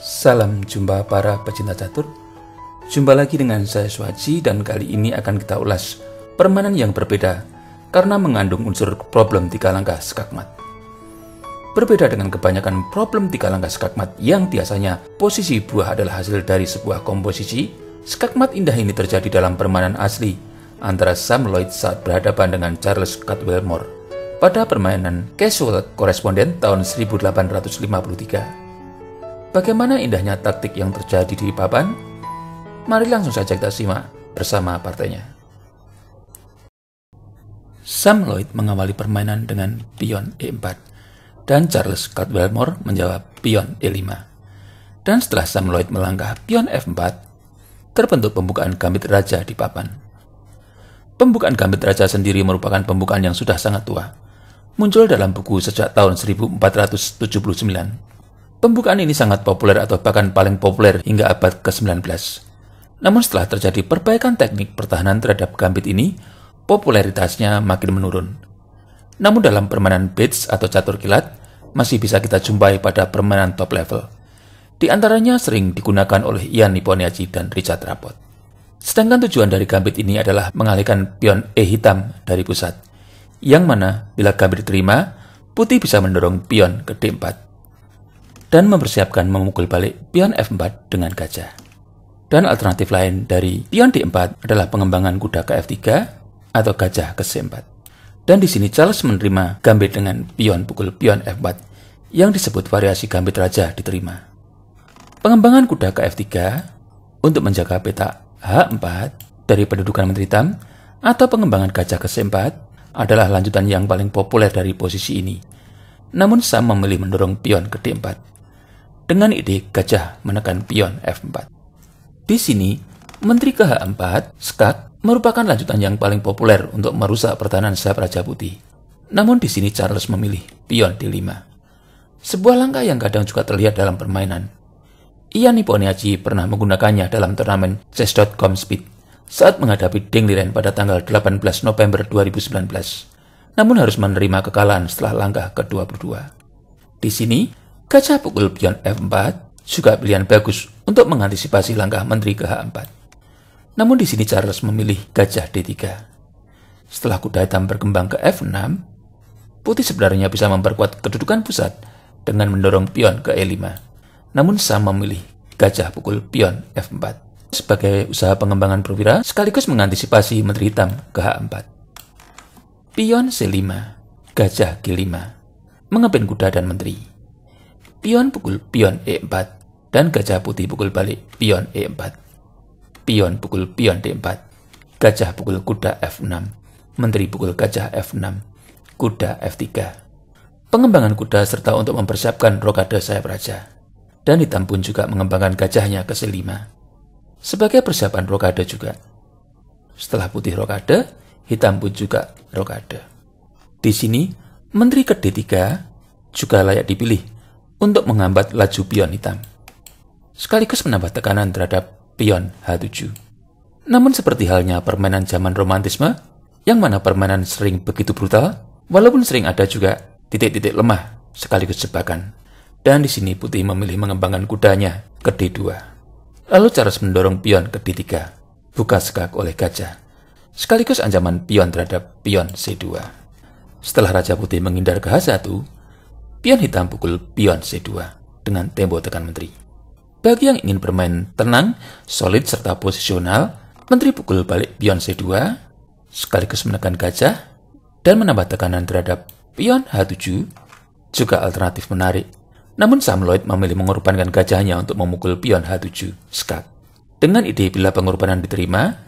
Salam jumpa para pecinta catur. Jumpa lagi dengan saya Swaji dan kali ini akan kita ulas permainan yang berbeda karena mengandung unsur problem tiga langkah skakmat. Berbeda dengan kebanyakan problem tiga langkah skakmat yang biasanya posisi buah adalah hasil dari sebuah komposisi, skakmat indah ini terjadi dalam permainan asli antara Sam Lloyd saat berhadapan dengan Charles Cadwell Moore pada permainan Casual Correspondent tahun 1853. Bagaimana indahnya taktik yang terjadi di papan? Mari langsung saja kita simak bersama partainya. Sam Lloyd mengawali permainan dengan pion E4 dan Charles Caldwell-Moore menjawab pion E5. Dan setelah Sam Lloyd melangkah pion F4, terbentuk pembukaan gambit raja di papan. Pembukaan gambit raja sendiri merupakan pembukaan yang sudah sangat tua. Muncul dalam buku sejak tahun 1479 Pembukaan ini sangat populer atau bahkan paling populer hingga abad ke-19. Namun setelah terjadi perbaikan teknik pertahanan terhadap gambit ini, popularitasnya makin menurun. Namun dalam permainan blitz atau catur kilat, masih bisa kita jumpai pada permainan top level. Di antaranya sering digunakan oleh Ian Niponiaci dan Richard Rapport. Sedangkan tujuan dari gambit ini adalah mengalihkan pion E hitam dari pusat, yang mana bila gambit diterima, putih bisa mendorong pion ke D4 dan mempersiapkan memukul balik pion F4 dengan gajah. Dan alternatif lain dari pion D4 adalah pengembangan kuda ke F3 atau gajah ke C4. Dan di sini Charles menerima gambit dengan pion pukul pion F4 yang disebut variasi gambit raja diterima. Pengembangan kuda ke F3 untuk menjaga peta H4 dari pendudukan menteri tam atau pengembangan gajah ke C4 adalah lanjutan yang paling populer dari posisi ini. Namun Sam memilih mendorong pion ke D4 dengan ide gajah menekan pion F4. Di sini, Menteri kh 4 Skak, merupakan lanjutan yang paling populer untuk merusak pertahanan sahabat Raja Putih. Namun di sini Charles memilih pion D5. Sebuah langkah yang kadang juga terlihat dalam permainan. Ian Niponiaci pernah menggunakannya dalam turnamen chess.com Speed saat menghadapi Deng Liren pada tanggal 18 November 2019 namun harus menerima kekalahan setelah langkah ke-22. Di sini, Gajah pukul pion F4 juga pilihan bagus untuk mengantisipasi langkah Menteri ke H4. Namun di sini Charles memilih gajah D3. Setelah kuda hitam berkembang ke F6, putih sebenarnya bisa memperkuat kedudukan pusat dengan mendorong pion ke E5. Namun Sam memilih gajah pukul pion F4 sebagai usaha pengembangan perwira sekaligus mengantisipasi Menteri Hitam ke H4. Pion C5, Gajah G5, mengepin kuda dan menteri pion pukul pion e4 dan gajah putih pukul balik pion e4. Pion pukul pion d4. Gajah pukul kuda f6. Menteri pukul gajah f6. Kuda f3. Pengembangan kuda serta untuk mempersiapkan rokade sayap raja. Dan hitam pun juga mengembangkan gajahnya ke c5. Sebagai persiapan rokade juga. Setelah putih rokade, hitam pun juga rokade. Di sini, menteri ke D3 juga layak dipilih untuk menghambat laju pion hitam, sekaligus menambah tekanan terhadap pion H7. Namun seperti halnya permainan zaman romantisme, yang mana permainan sering begitu brutal, walaupun sering ada juga titik-titik lemah sekaligus jebakan. Dan di sini putih memilih mengembangkan kudanya ke D2. Lalu Charles mendorong pion ke D3, buka skak oleh gajah, sekaligus ancaman pion terhadap pion C2. Setelah Raja Putih menghindar ke H1, Pion hitam pukul pion C2 dengan tembok tekan menteri. Bagi yang ingin bermain tenang, solid serta posisional, menteri pukul balik pion C2 sekaligus menekan gajah dan menambah tekanan terhadap pion H7 juga alternatif menarik. Namun Sam Lloyd memilih mengorbankan gajahnya untuk memukul pion H7 skak. Dengan ide bila pengorbanan diterima,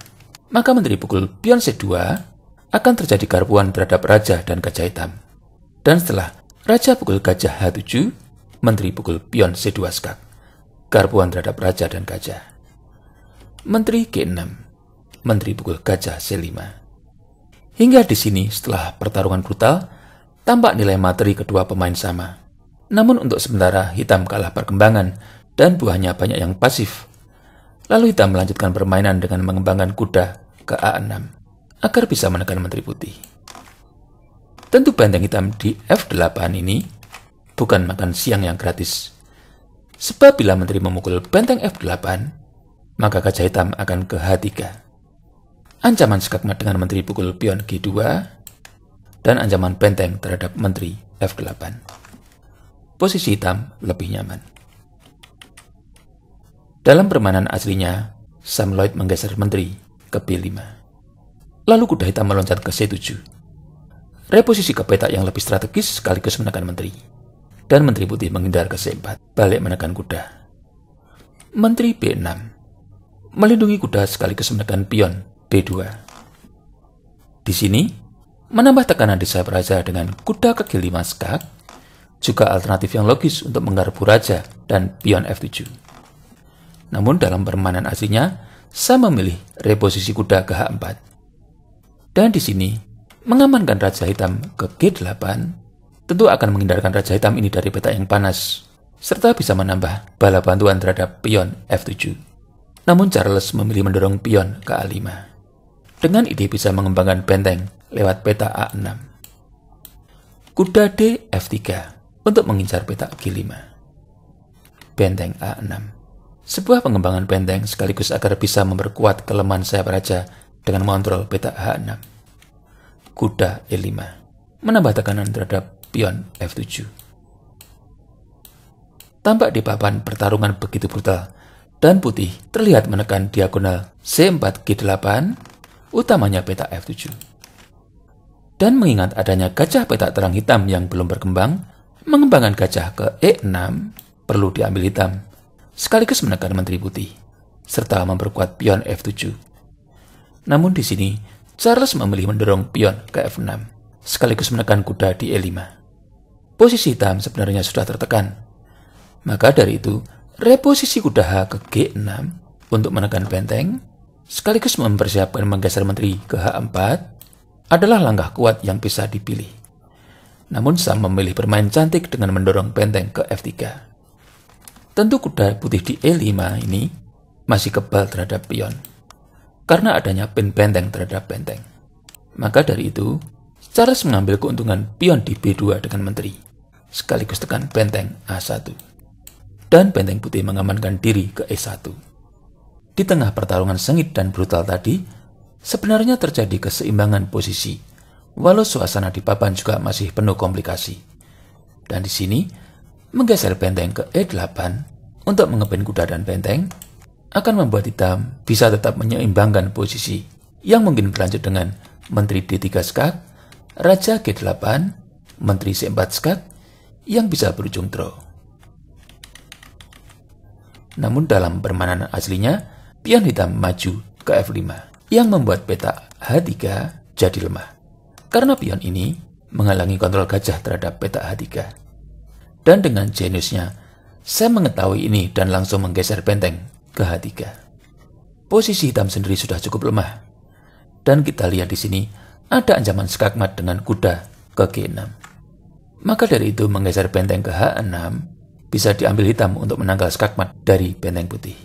maka menteri pukul pion C2 akan terjadi garpuan terhadap raja dan gajah hitam. Dan setelah Raja pukul gajah H7, Menteri pukul pion C2 skak. Garpuan terhadap raja dan gajah. Menteri G6, Menteri pukul gajah C5. Hingga di sini setelah pertarungan brutal, tampak nilai materi kedua pemain sama. Namun untuk sementara hitam kalah perkembangan dan buahnya banyak yang pasif. Lalu hitam melanjutkan permainan dengan mengembangkan kuda ke A6 agar bisa menekan Menteri Putih. Tentu bandeng hitam di F8 ini bukan makan siang yang gratis. Sebab bila menteri memukul benteng F8, maka gajah hitam akan ke H3. Ancaman skakmat dengan menteri pukul pion G2 dan ancaman benteng terhadap menteri F8. Posisi hitam lebih nyaman. Dalam permainan aslinya, Sam Lloyd menggeser menteri ke B5. Lalu kuda hitam meloncat ke C7 reposisi ke petak yang lebih strategis sekaligus menekan menteri. Dan Menteri Putih menghindar ke c balik menekan kuda. Menteri B6 melindungi kuda sekaligus menekan pion B2. Di sini, menambah tekanan di sayap Raja dengan kuda kaki 5 skak, juga alternatif yang logis untuk menggarpu Raja dan pion F7. Namun dalam permainan aslinya, saya memilih reposisi kuda ke H4. Dan di sini, mengamankan Raja Hitam ke G8 tentu akan menghindarkan Raja Hitam ini dari peta yang panas, serta bisa menambah bala bantuan terhadap pion F7. Namun Charles memilih mendorong pion ke A5. Dengan ide bisa mengembangkan benteng lewat peta A6. Kuda D F3 untuk mengincar peta G5. Benteng A6 sebuah pengembangan benteng sekaligus agar bisa memperkuat kelemahan sayap raja dengan mengontrol peta H6 kuda E5 menambah tekanan terhadap pion F7. Tampak di papan pertarungan begitu brutal dan putih terlihat menekan diagonal C4 G8 utamanya peta F7. Dan mengingat adanya gajah peta terang hitam yang belum berkembang, mengembangkan gajah ke E6 perlu diambil hitam sekaligus menekan menteri putih serta memperkuat pion F7. Namun di sini Charles memilih mendorong pion ke F6, sekaligus menekan kuda di E5. Posisi hitam sebenarnya sudah tertekan. Maka dari itu, reposisi kuda H ke G6 untuk menekan benteng, sekaligus mempersiapkan menggeser menteri ke H4, adalah langkah kuat yang bisa dipilih. Namun Sam memilih bermain cantik dengan mendorong benteng ke F3. Tentu kuda putih di E5 ini masih kebal terhadap pion karena adanya pin benteng terhadap benteng. Maka dari itu, Charles mengambil keuntungan pion di B2 dengan menteri, sekaligus tekan benteng A1. Dan benteng putih mengamankan diri ke E1. Di tengah pertarungan sengit dan brutal tadi, sebenarnya terjadi keseimbangan posisi, walau suasana di papan juga masih penuh komplikasi. Dan di sini, menggeser benteng ke E8 untuk mengepin kuda dan benteng, akan membuat hitam bisa tetap menyeimbangkan posisi yang mungkin berlanjut dengan Menteri D3 Skak, Raja G8, Menteri C4 Skak yang bisa berujung draw. Namun dalam permainan aslinya, pion hitam maju ke F5 yang membuat peta H3 jadi lemah. Karena pion ini menghalangi kontrol gajah terhadap peta H3. Dan dengan jeniusnya, saya mengetahui ini dan langsung menggeser benteng ke H3. Posisi hitam sendiri sudah cukup lemah. Dan kita lihat di sini ada ancaman skakmat dengan kuda ke G6. Maka dari itu menggeser benteng ke H6 bisa diambil hitam untuk menangkal skakmat dari benteng putih.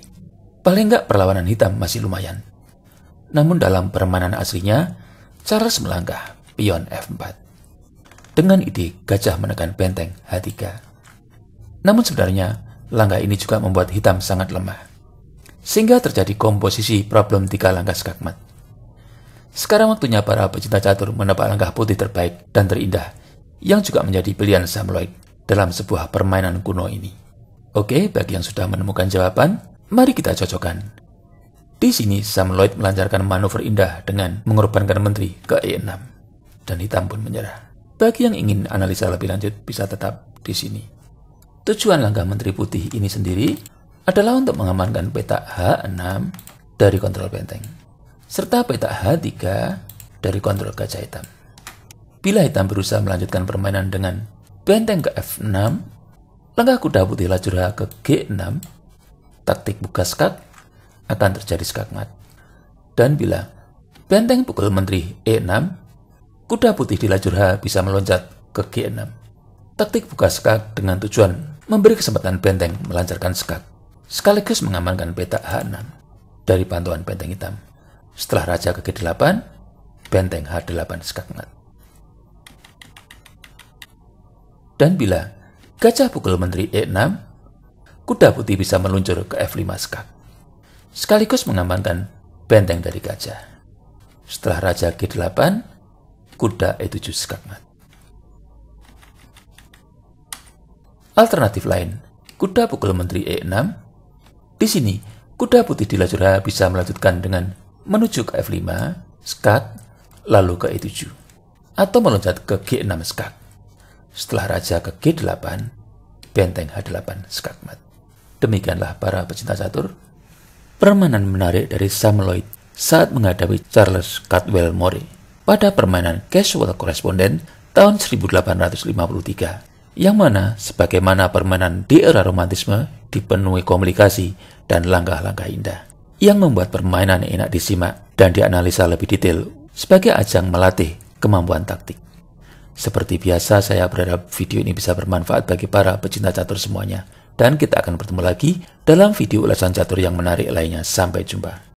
Paling nggak perlawanan hitam masih lumayan. Namun dalam permainan aslinya, Charles melangkah pion F4 dengan ide gajah menekan benteng H3. Namun sebenarnya, langkah ini juga membuat hitam sangat lemah sehingga terjadi komposisi problem tiga langkah skakmat. Sekarang waktunya para pecinta catur menebak langkah putih terbaik dan terindah, yang juga menjadi pilihan Sam Lloyd dalam sebuah permainan kuno ini. Oke, bagi yang sudah menemukan jawaban, mari kita cocokkan. Di sini, Sam Lloyd melancarkan manuver indah dengan mengorbankan menteri ke E6, dan hitam pun menyerah. Bagi yang ingin analisa lebih lanjut, bisa tetap di sini. Tujuan langkah menteri putih ini sendiri adalah untuk mengamankan petak H6 dari kontrol benteng, serta petak H3 dari kontrol gajah hitam. Bila hitam berusaha melanjutkan permainan dengan benteng ke F6, langkah kuda putih lajur H ke G6, taktik buka skak akan terjadi skakmat. Dan bila benteng pukul menteri E6, kuda putih di lajur H bisa meloncat ke G6. Taktik buka skak dengan tujuan memberi kesempatan benteng melancarkan skak sekaligus mengamankan peta H6 dari pantauan benteng hitam. Setelah Raja ke G8, benteng H8 skakmat. Dan bila gajah pukul menteri E6, kuda putih bisa meluncur ke F5 skak, sekaligus mengamankan benteng dari gajah. Setelah Raja G8, kuda E7 skakmat. Alternatif lain, kuda pukul menteri E6, di sini, kuda putih di lajur H bisa melanjutkan dengan menuju ke F5, skat, lalu ke E7, atau meloncat ke G6 skat. Setelah raja ke G8, benteng H8 skakmat. Demikianlah para pecinta catur, permainan menarik dari Lloyd saat menghadapi Charles Cadwell Morey pada permainan Casual Correspondent tahun 1853, yang mana sebagaimana permainan di era romantisme dipenuhi komplikasi dan langkah-langkah indah yang membuat permainan enak disimak dan dianalisa lebih detail sebagai ajang melatih kemampuan taktik. Seperti biasa, saya berharap video ini bisa bermanfaat bagi para pecinta catur semuanya. Dan kita akan bertemu lagi dalam video ulasan catur yang menarik lainnya. Sampai jumpa.